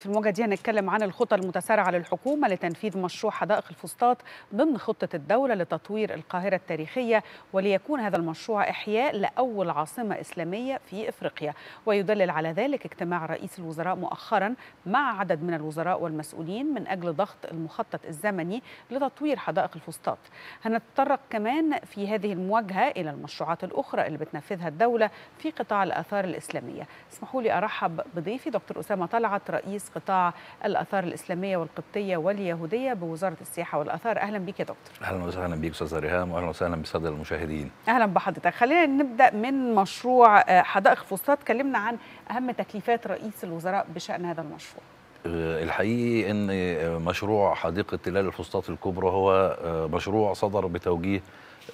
في المواجهة دي هنتكلم عن الخطة المتسارعة للحكومة لتنفيذ مشروع حدائق الفسطاط ضمن خطة الدولة لتطوير القاهرة التاريخية وليكون هذا المشروع إحياء لأول عاصمة إسلامية في إفريقيا ويدلل على ذلك اجتماع رئيس الوزراء مؤخرا مع عدد من الوزراء والمسؤولين من أجل ضغط المخطط الزمني لتطوير حدائق الفسطاط هنتطرق كمان في هذه المواجهة إلى المشروعات الأخرى اللي بتنفذها الدولة في قطاع الآثار الإسلامية اسمحوا لي أرحب بضيفي دكتور أسامة طلعت رئيس قطاع الاثار الاسلاميه والقبطيه واليهوديه بوزاره السياحه والاثار اهلا بك يا دكتور اهلا وسهلا بك استاذه ريهام واهلا وسهلا بالساده المشاهدين اهلا بحضرتك خلينا نبدا من مشروع آه، حدائق فسطاط تكلمنا عن اهم تكليفات رئيس الوزراء بشان هذا المشروع آه، الحقيقي ان آه، مشروع حديقه تلال الفسطاط الكبرى هو مشروع صدر بتوجيه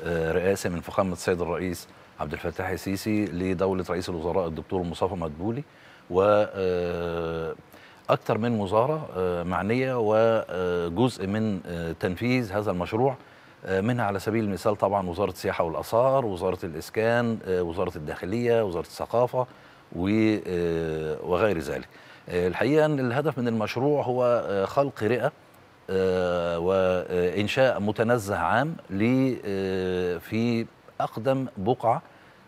رئاسي من فخامه السيد الرئيس عبد الفتاح السيسي لدوله رئيس الوزراء الدكتور مصطفى مدبولي و اكثر من وزاره آه، معنيه وجزء آه، من آه، تنفيذ هذا المشروع منها على سبيل المثال طبعا وزاره السياحه والاثار وزاره الاسكان وزاره الداخليه وزاره الثقافه وغير ذلك الحقيقه ان الهدف من المشروع هو خلق رئه وانشاء متنزه عام في اقدم بقعه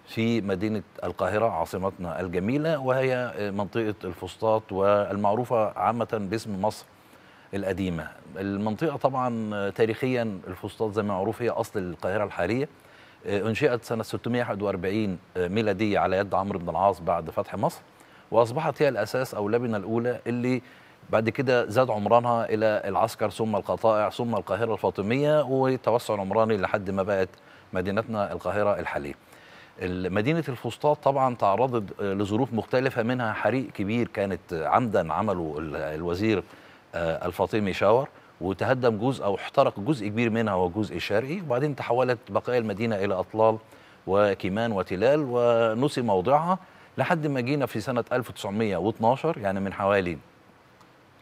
في مدينة القاهرة عاصمتنا الجميلة وهي منطقة الفسطاط والمعروفة عامة باسم مصر القديمة المنطقة طبعا تاريخيا الفسطاط زي ما معروف هي أصل القاهرة الحالية أنشئت سنة 641 ميلادية على يد عمرو بن العاص بعد فتح مصر وأصبحت هي الأساس أو اللبنة الأولى اللي بعد كده زاد عمرانها إلى العسكر ثم القطائع ثم القاهرة الفاطمية وتوسع عمراني لحد ما بقت مدينتنا القاهرة الحالية مدينة الفسطاط طبعا تعرضت لظروف مختلفة منها حريق كبير كانت عمدا عمله الوزير آه، الفاطمي شاور وتهدم جزء أو احترق جزء كبير منها والجزء الشرقي وبعدين تحولت بقايا المدينة إلى أطلال وكمان وتلال ونسي موضعها لحد ما جينا في سنة 1912 يعني من حوالي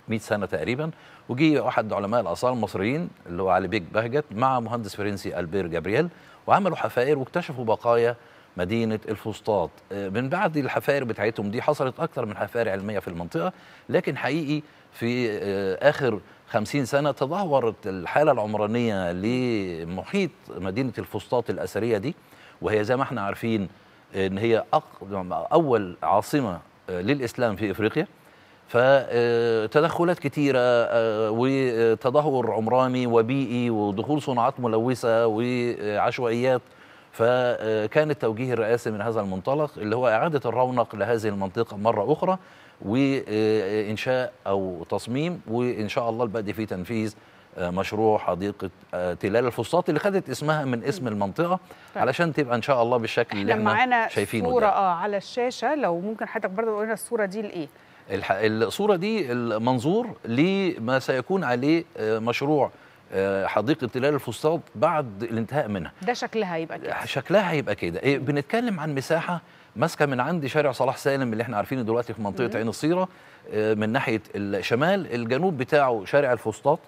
100 سنة تقريبا وجي أحد علماء الآثار المصريين اللي هو علي بيك بهجت مع مهندس فرنسي ألبير جابرييل وعملوا حفائر واكتشفوا بقايا مدينه الفسطاط آه، من بعد الحفائر بتاعتهم دي حصلت اكثر من حفائر علميه في المنطقه لكن حقيقي في آه، اخر 50 سنه تدهورت الحاله العمرانيه لمحيط مدينه الفسطاط الاثريه دي وهي زي ما احنا عارفين ان هي اول عاصمه آه، للاسلام في افريقيا فتدخلات كتيرة وتدهور عمراني وبيئي ودخول صناعات ملوثة وعشوائيات فكان التوجيه الرئاسي من هذا المنطلق اللي هو إعادة الرونق لهذه المنطقة مرة أخرى وإنشاء أو تصميم وإن شاء الله البدء في تنفيذ آه، مشروع حديقة آه، تلال الفسطاط اللي خدت اسمها من اسم المنطقة طيب. علشان تبقى إن شاء الله بالشكل اللي احنا شايفينه معانا صورة آه على الشاشة لو ممكن حضرتك برضه تقول لنا الصورة دي لإيه؟ الصورة دي المنظور لما سيكون عليه آه، مشروع آه، حديقه تلال الفسطاط بعد الانتهاء منها ده شكلها هيبقى كده شكلها هيبقى كده إيه، بنتكلم عن مساحه ماسكه من عند شارع صلاح سالم اللي احنا عارفينه دلوقتي في منطقه عين الصيره آه، من ناحيه الشمال الجنوب بتاعه شارع الفسطاط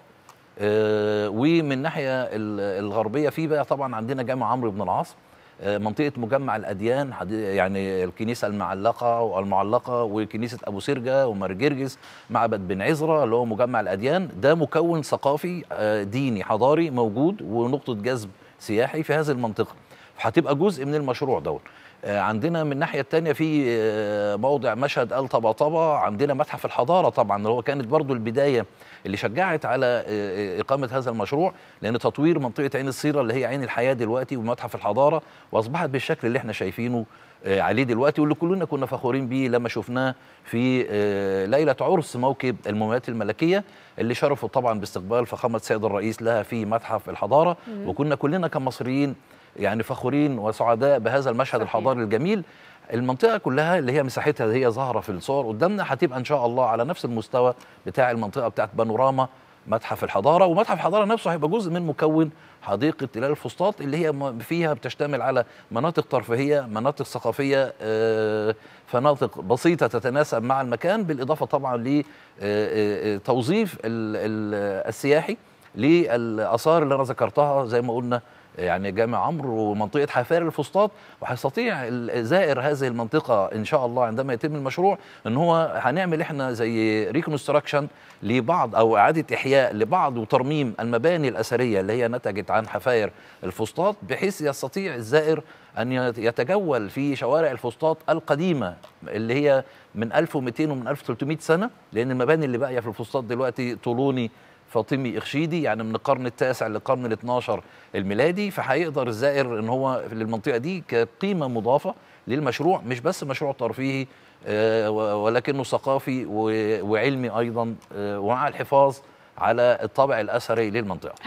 آه، ومن الناحيه الغربيه فيه بقى طبعا عندنا جامع عمرو بن العاص آه، منطقه مجمع الاديان يعني الكنيسه المعلقه والمعلقه وكنيسه ابو سرجه ومرجرجس معبد بن عزره اللي هو مجمع الاديان ده مكون ثقافي آه، ديني حضاري موجود ونقطه جذب سياحي في هذه المنطقه هتبقى جزء من المشروع دوت آه، عندنا من الناحيه الثانيه في آه، موضع مشهد الطبطبه عندنا متحف الحضاره طبعا اللي هو كانت برضو البدايه اللي شجعت على آه، اقامه هذا المشروع لان تطوير منطقه عين الصيره اللي هي عين الحياه دلوقتي ومتحف الحضاره واصبحت بالشكل اللي احنا شايفينه عليه دلوقتي واللي كلنا كنا فخورين بيه لما شفناه في ليله عرس موكب الموميات الملكيه اللي شرفوا طبعا باستقبال فخامه السيد الرئيس لها في متحف الحضاره وكنا كلنا كمصريين يعني فخورين وسعداء بهذا المشهد صحيح. الحضاري الجميل المنطقة كلها اللي هي مساحتها اللي هي ظاهرة في الصور قدامنا هتبقى إن شاء الله على نفس المستوى بتاع المنطقة بتاعت بانوراما متحف الحضارة ومتحف الحضارة نفسه هيبقى جزء من مكون حديقة تلال الفسطاط اللي هي فيها بتشتمل على مناطق ترفيهية مناطق ثقافية آه، فنادق بسيطة تتناسب مع المكان بالإضافة طبعا لتوظيف آه، آه، السياحي للآثار اللي أنا ذكرتها زي ما قلنا يعني جامع عمرو ومنطقه حفار الفسطاط وهيستطيع زائر هذه المنطقه ان شاء الله عندما يتم المشروع ان هو هنعمل احنا زي ريكونستراكشن لبعض او اعاده احياء لبعض وترميم المباني الاثريه اللي هي نتجت عن حفاير الفسطاط بحيث يستطيع الزائر أن يتجول في شوارع الفسطاط القديمة اللي هي من 1200 ومن 1300 سنة لأن المباني اللي باقية في الفسطاط دلوقتي طولوني فاطمي إخشيدي يعني من القرن التاسع للقرن ال 12 الميلادي فهيقدر الزائر ان هو للمنطقه دي كقيمه مضافه للمشروع مش بس مشروع ترفيهي آه، ولكنه ثقافي وعلمي ايضا آه، ومع الحفاظ على الطابع الاثري للمنطقه